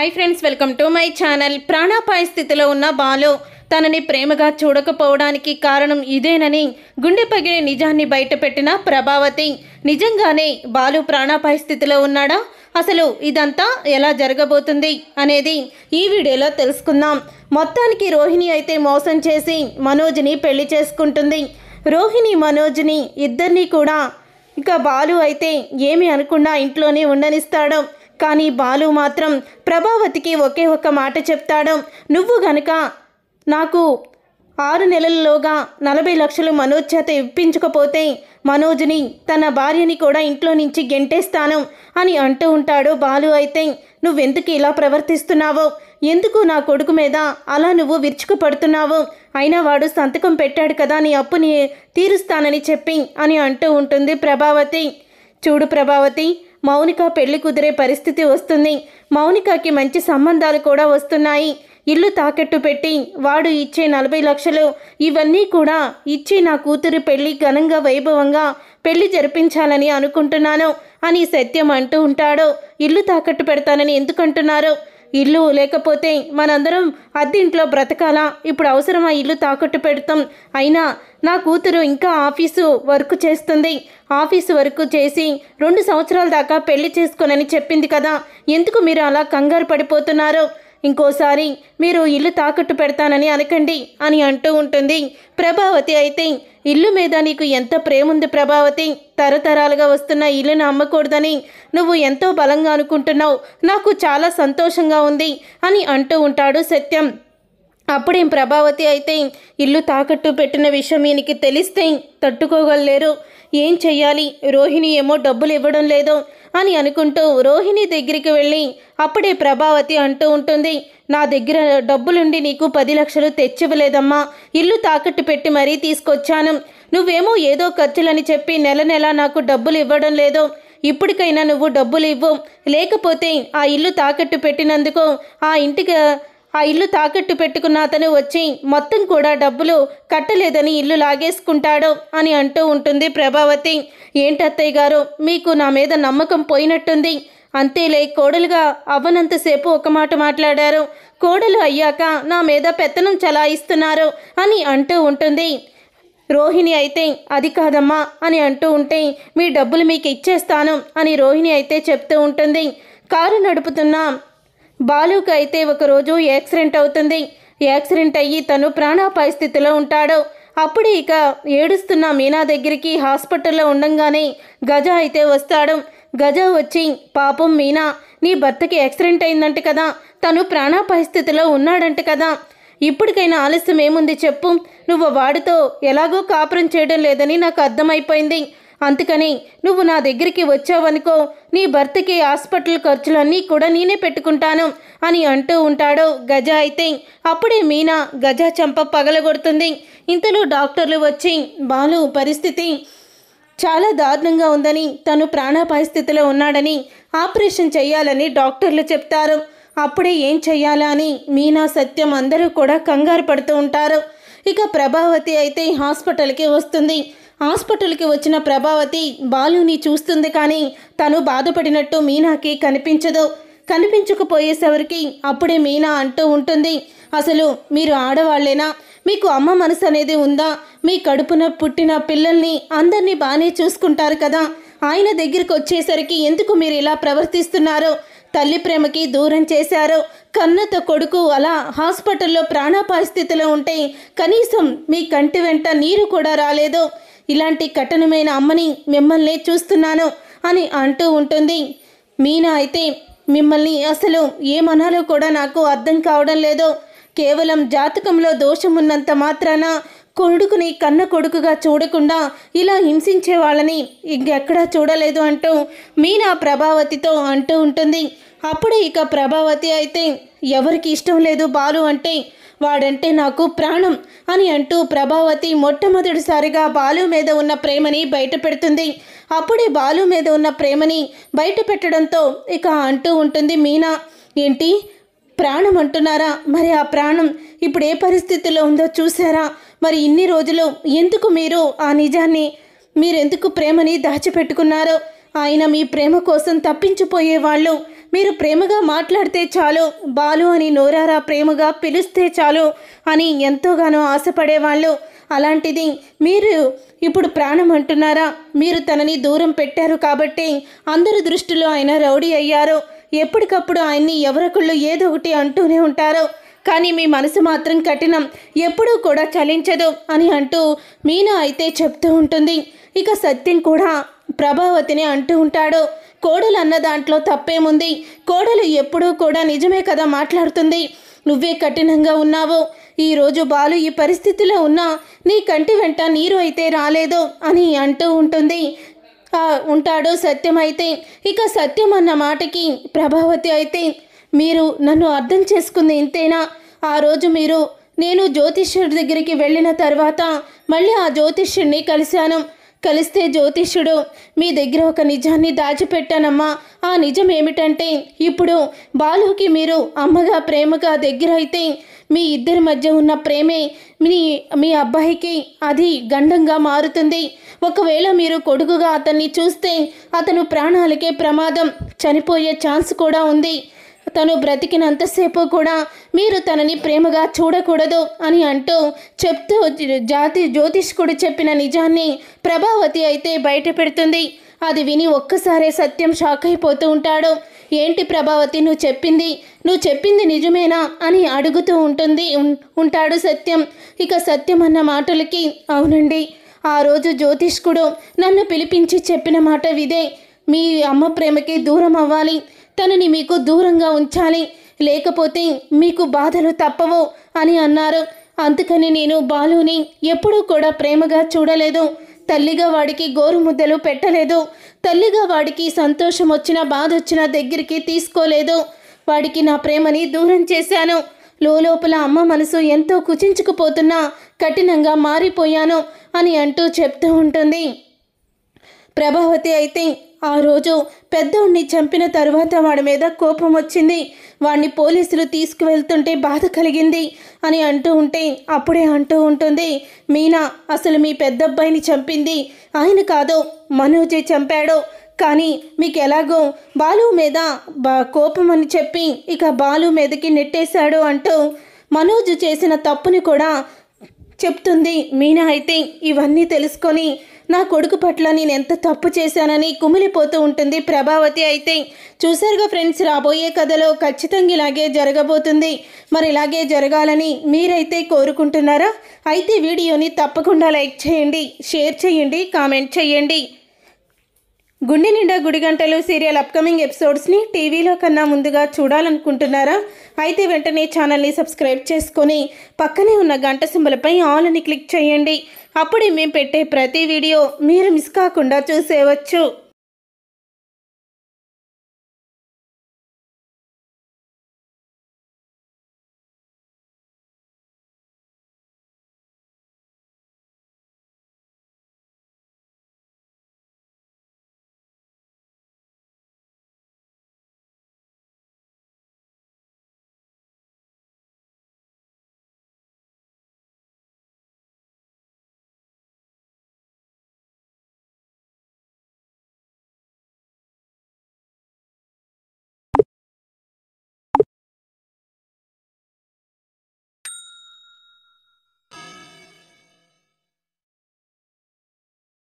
hi friends welcome to my channel ప్రాణాపాయ స్థితిలో ఉన్న బాలు తనని ప్రేమగా చూడకపోవడానికి కారణం ఇదేనని గుండె పగిలే నిజాన్ని బయటపెట్టిన ప్రభావతి నిజంగానే బాలు ప్రాణాపాయ స్థితిలో ఉన్నాడా అసలు ఇదంతా ఎలా జరగబోతుంది అనేది ఈ వీడియోలో తెలుసుకుందాం మొత్తానికి రోహిణి అయితే మోసం చేసి మనోజ్ని పెళ్లి చేసుకుంటుంది రోహిణి మనోజ్ని ఇద్దరినీ కూడా ఇక బాలు అయితే ఏమి అనుకున్నా ఇంట్లోనే ఉండనిస్తాడు కానీ బాలు మాత్రం ప్రభావతికి ఒకే ఒక్క మాట చెప్తాడు నువ్వు గనక నాకు ఆరు నెలల్లోగా నలభై లక్షలు మనోజ్ చేత ఇప్పించకపోతే మనోజ్ని తన భార్యని కూడా ఇంట్లో నుంచి గెంటేస్తాను అని అంటూ ఉంటాడు బాలు అయితే నువ్వెందుకు ఇలా ప్రవర్తిస్తున్నావో ఎందుకు నా కొడుకు మీద అలా నువ్వు పడుతున్నావు అయినా వాడు సంతకం పెట్టాడు కదా నీ అప్పుని తీరుస్తానని చెప్పి అని అంటూ ఉంటుంది ప్రభావతి చూడు ప్రభావతి మౌనిక పెళ్లి కుదిరే పరిస్థితి వస్తుంది మౌనికకి మంచి సంబంధాలు కూడా వస్తున్నాయి ఇల్లు తాకట్టు పెట్టి వాడు ఇచ్చే నలభై లక్షలు ఇవన్నీ కూడా ఇచ్చి నా కూతురు పెళ్లి ఘనంగా వైభవంగా పెళ్లి జరిపించాలని అనుకుంటున్నాను అని సత్యం అంటూ ఉంటాడు ఇల్లు తాకట్టు పెడతానని ఎందుకంటున్నారు ఇల్లు లేకపోతే మనందరం అద్దెంట్లో బ్రతకాలా ఇప్పుడు అవసరమా ఇల్లు తాకట్టు పెడతాం అయినా నా కూతురు ఇంకా ఆఫీసు వర్క్ చేస్తుంది ఆఫీసు వర్క్ చేసి రెండు సంవత్సరాల దాకా పెళ్లి చేసుకోనని చెప్పింది కదా ఎందుకు మీరు అలా కంగారు పడిపోతున్నారు ఇంకోసారి మీరు ఇల్లు తాకట్టు పెడతానని అనకండి అని అంటూ ఉంటుంది ప్రభావతి అయితే ఇల్లు మీద నీకు ఎంత ప్రేముంది ప్రభావతి తరతరాలుగా వస్తున్న ఇల్లును అమ్మకూడదని నువ్వు ఎంతో బలంగా అనుకుంటున్నావు నాకు చాలా సంతోషంగా ఉంది అని అంటూ ఉంటాడు సత్యం ఏం ప్రభావతి అయితే ఇల్లు తాకట్టు పెట్టిన విషయం ఈయనకి తెలిస్తే తట్టుకోగలలేరు ఏం చెయ్యాలి రోహిణి ఏమో డబ్బులు ఇవ్వడం లేదో అని అనుకుంటూ రోహిణి దగ్గరికి వెళ్ళి అప్పుడే ప్రభావతి అంటూ ఉంటుంది నా దగ్గర డబ్బులుండి నీకు పది లక్షలు తెచ్చివ్వలేదమ్మా ఇల్లు తాకట్టు పెట్టి మరీ తీసుకొచ్చాను నువ్వేమో ఏదో ఖర్చులని చెప్పి నెల నెల నాకు డబ్బులు ఇవ్వడం లేదు ఇప్పటికైనా నువ్వు డబ్బులు ఇవ్వు లేకపోతే ఆ ఇల్లు తాకట్టు పెట్టినందుకు ఆ ఇంటికి ఆ ఇల్లు తాకట్టు పెట్టుకున్న అతను వచ్చి మొత్తం కూడా డబ్బులు కట్టలేదని ఇల్లు లాగేసుకుంటాడు అని అంటూ ఉంటుంది ప్రభావతి ఏంటత్తయ్య గారు మీకు నా మీద నమ్మకం పోయినట్టుంది అంతేలే కోడలుగా అవ్వనంతసేపు ఒక మాట మాట్లాడారు కోడలు అయ్యాక నా మీద పెత్తనం చలాయిస్తున్నారు అని అంటూ ఉంటుంది రోహిణి అయితే అది కాదమ్మా అని అంటూ ఉంటే మీ డబ్బులు మీకు ఇచ్చేస్తాను అని రోహిణి అయితే చెప్తూ ఉంటుంది కారు నడుపుతున్న బాలుకి అయితే ఒకరోజు యాక్సిడెంట్ అవుతుంది యాక్సిడెంట్ అయ్యి తను ప్రాణాపాయ స్థితిలో ఉంటాడు అప్పుడు ఇక ఏడుస్తున్న మీనా దగ్గరికి హాస్పిటల్లో ఉండంగానే గజ అయితే వస్తాడు గజ వచ్చి పాపం మీనా నీ భర్తకి యాక్సిడెంట్ అయిందంట కదా తను ప్రాణాపాయ స్థితిలో ఉన్నాడంట కదా ఇప్పటికైనా ఆలస్యం ఏముంది చెప్పు నువ్వు వాడితో ఎలాగో కాపురం చేయడం లేదని నాకు అర్థమైపోయింది అందుకని నువ్వు నా దగ్గరికి వచ్చావనుకో నీ భర్తకి హాస్పిటల్ ఖర్చులన్నీ కూడా నేనే పెట్టుకుంటాను అని అంటూ ఉంటాడు గజ అయితే అప్పుడే మీనా గజ చంప పగలగొడుతుంది ఇంతలో డాక్టర్లు వచ్చి బాలు పరిస్థితి చాలా దారుణంగా ఉందని తను ప్రాణాపాయ స్థితిలో ఉన్నాడని ఆపరేషన్ చేయాలని డాక్టర్లు చెప్తారు అప్పుడే ఏం చెయ్యాలా అని మీనా సత్యం అందరూ కూడా కంగారు పడుతూ ఉంటారు ఇక ప్రభావతి అయితే హాస్పిటల్కి వస్తుంది హాస్పిటల్కి వచ్చిన ప్రభావతి బాలుని చూస్తుంది కానీ తను బాధపడినట్టు మీనాకి కనిపించదు కనిపించకపోయేసరికి అప్పుడే మీనా అంటూ ఉంటుంది అసలు మీరు ఆడవాళ్ళేనా మీకు అమ్మ మనసు అనేది ఉందా మీ కడుపున పుట్టిన పిల్లల్ని అందరినీ బాగానే చూసుకుంటారు కదా ఆయన దగ్గరికి వచ్చేసరికి ఎందుకు మీరు ఇలా ప్రవర్తిస్తున్నారో తల్లి ప్రేమకి దూరం చేశారు కన్నత కొడుకు అలా హాస్పిటల్లో ప్రాణాపాయ స్థితిలో ఉంటే కనీసం మీ కంటి వెంట నీరు కూడా రాలేదు ఇలాంటి కఠినమైన అమ్మని మిమ్మల్నే చూస్తున్నాను అని అంటూ ఉంటుంది మీనా అయితే మిమ్మల్ని అసలు ఏమనాలో కూడా నాకు అర్థం కావడం లేదు కేవలం జాతకంలో దోషం ఉన్నంత మాత్రాన కొడుకుని కన్న కొడుకుగా చూడకుండా ఇలా హింసించే వాళ్ళని ఇంకెక్కడా చూడలేదు అంటూ మీనా ప్రభావతితో అంటూ ఉంటుంది అప్పుడు ఇక ప్రభావతి అయితే ఎవరికి ఇష్టం లేదు బాలు అంటే వాడంటే నాకు ప్రాణం అని అంటూ ప్రభావతి మొట్టమొదటిసారిగా బాలు మీద ఉన్న ప్రేమని బయట పెడుతుంది అప్పుడే బాలు మీద ఉన్న ప్రేమని బయట పెట్టడంతో ఇక అంటూ ఉంటుంది మీనా ఏంటి ప్రాణం అంటున్నారా మరి ఆ ప్రాణం ఇప్పుడు ఏ పరిస్థితిలో ఉందో చూసారా మరి ఇన్ని రోజులు ఎందుకు మీరు ఆ నిజాన్ని మీరెందుకు ప్రేమని దాచిపెట్టుకున్నారో ఆయన మీ ప్రేమ కోసం తప్పించిపోయేవాళ్ళు మీరు ప్రేమగా మాట్లాడితే చాలు బాలు అని నోరారా ప్రేమగా పిలిస్తే చాలు అని ఎంతోగానో ఆశపడేవాళ్ళు అలాంటిది మీరు ఇప్పుడు ప్రాణం అంటున్నారా మీరు తనని దూరం పెట్టారు కాబట్టి అందరి దృష్టిలో ఆయన రౌడీ అయ్యారు ఎప్పటికప్పుడు ఆయన్ని ఎవరొకళ్ళు ఏదో ఒకటి అంటూనే ఉంటారు కానీ మీ మనసు మాత్రం కఠినం ఎప్పుడూ కూడా చలించదు అని అంటూ మీనా అయితే చెప్తూ ఉంటుంది ఇక సత్యం కూడా ప్రభావతిని అంటూ ఉంటాడు కోడలు అన్న దాంట్లో తప్పేముంది కోడలు ఎప్పుడూ కూడా నిజమే కదా మాట్లాడుతుంది నువ్వే కఠినంగా ఉన్నావు ఈరోజు బాలు ఈ పరిస్థితిలో ఉన్నా నీ కంటి వెంట నీరు అయితే రాలేదు అని అంటూ ఉంటుంది ఉంటాడు సత్యం అయితే ఇక సత్యం అన్న మాటకి ప్రభావతి అయితే మీరు నన్ను అర్థం చేసుకుంది ఇంతేనా ఆ రోజు మీరు నేను జ్యోతిష్యుడి దగ్గరికి వెళ్ళిన తర్వాత మళ్ళీ ఆ జ్యోతిష్యుడిని కలిశాను కలిస్తే జ్యోతిష్యుడు మీ దగ్గర ఒక నిజాన్ని దాచిపెట్టానమ్మా ఆ నిజం ఏమిటంటే ఇప్పుడు బాలుకి మీరు అమ్మగా ప్రేమగా దగ్గర అయితే మీ ఇద్దరి మధ్య ఉన్న ప్రేమే మీ మీ అబ్బాయికి అది గండంగా మారుతుంది ఒకవేళ మీరు కొడుకుగా అతన్ని చూస్తే అతను ప్రాణాలకే ప్రమాదం చనిపోయే ఛాన్స్ కూడా ఉంది తను బ్రతికినంతసేపు కూడా మీరు తనని ప్రేమగా చూడకూడదు అని అంటూ చెప్తూ జాతి జ్యోతిష్కుడు చెప్పిన నిజాన్ని ప్రభావతి అయితే బయట పెడుతుంది అది విని ఒక్కసారే సత్యం షాక్ అయిపోతూ ఉంటాడు ఏంటి ప్రభావతి నువ్వు చెప్పింది నువ్వు చెప్పింది నిజమేనా అని అడుగుతూ ఉంటుంది ఉంటాడు సత్యం ఇక సత్యం అన్న మాటలకి అవునండి ఆ రోజు జ్యోతిష్కుడు నన్ను పిలిపించి చెప్పిన మాట ఇదే మీ అమ్మ ప్రేమకి దూరం అవ్వాలి తనని మీకు దూరంగా ఉంచాలి లేకపోతే మీకు బాధలు తప్పవు అని అన్నారు అందుకని నేను బాలుని ఎప్పుడూ కూడా ప్రేమగా చూడలేదు తల్లిగా వాడికి గోరుముద్దలు పెట్టలేదు తల్లిగా వాడికి సంతోషం వచ్చినా బాధ వచ్చినా దగ్గరికి తీసుకోలేదు వాడికి నా ప్రేమని దూరం చేశాను లోపల అమ్మ మనసు ఎంతో కుచించుకుపోతున్నా కఠినంగా మారిపోయాను అని అంటూ చెప్తూ ఉంటుంది ప్రభావతి అయితే ఆ రోజు పెద్దోడిని చంపిన తరువాత వాడి మీద కోపం వచ్చింది వాడిని పోలీసులు తీసుకువెళ్తుంటే బాధ కలిగింది అని అంటూ ఉంటే అప్పుడే అంటూ ఉంటుంది మీనా అసలు మీ పెద్దబ్బాయిని చంపింది ఆయన కాదు మనోజే చంపాడు కానీ మీకు ఎలాగో బాలు మీద బా కోపం అని చెప్పి ఇక బాలు మీదకి నెట్టేశాడు అంటూ మనోజు చేసిన తప్పుని కూడా చెప్తుంది మీనా అయితే ఇవన్నీ తెలుసుకొని నా కొడుకు పట్ల నేను ఎంత తప్పు చేశానని కుమిలిపోతూ ఉంటుంది ప్రభావతి అయితే చూసారుగా ఫ్రెండ్స్ రాబోయే కథలో ఖచ్చితంగా ఇలాగే జరగబోతుంది మరి ఇలాగే జరగాలని మీరైతే కోరుకుంటున్నారా అయితే వీడియోని తప్పకుండా లైక్ చేయండి షేర్ చేయండి కామెంట్ చేయండి గుండె నిండా గుడిగంటలు సీరియల్ అప్కమింగ్ ఎపిసోడ్స్ని టీవీలో కన్నా ముందుగా చూడాలనుకుంటున్నారా అయితే వెంటనే ఛానల్ని సబ్స్క్రైబ్ చేసుకొని పక్కనే ఉన్న గంట సింబలపై ఆల్ అని క్లిక్ చేయండి అప్పుడే మేము పెట్టే ప్రతి వీడియో మీరు మిస్ కాకుండా చూసేవచ్చు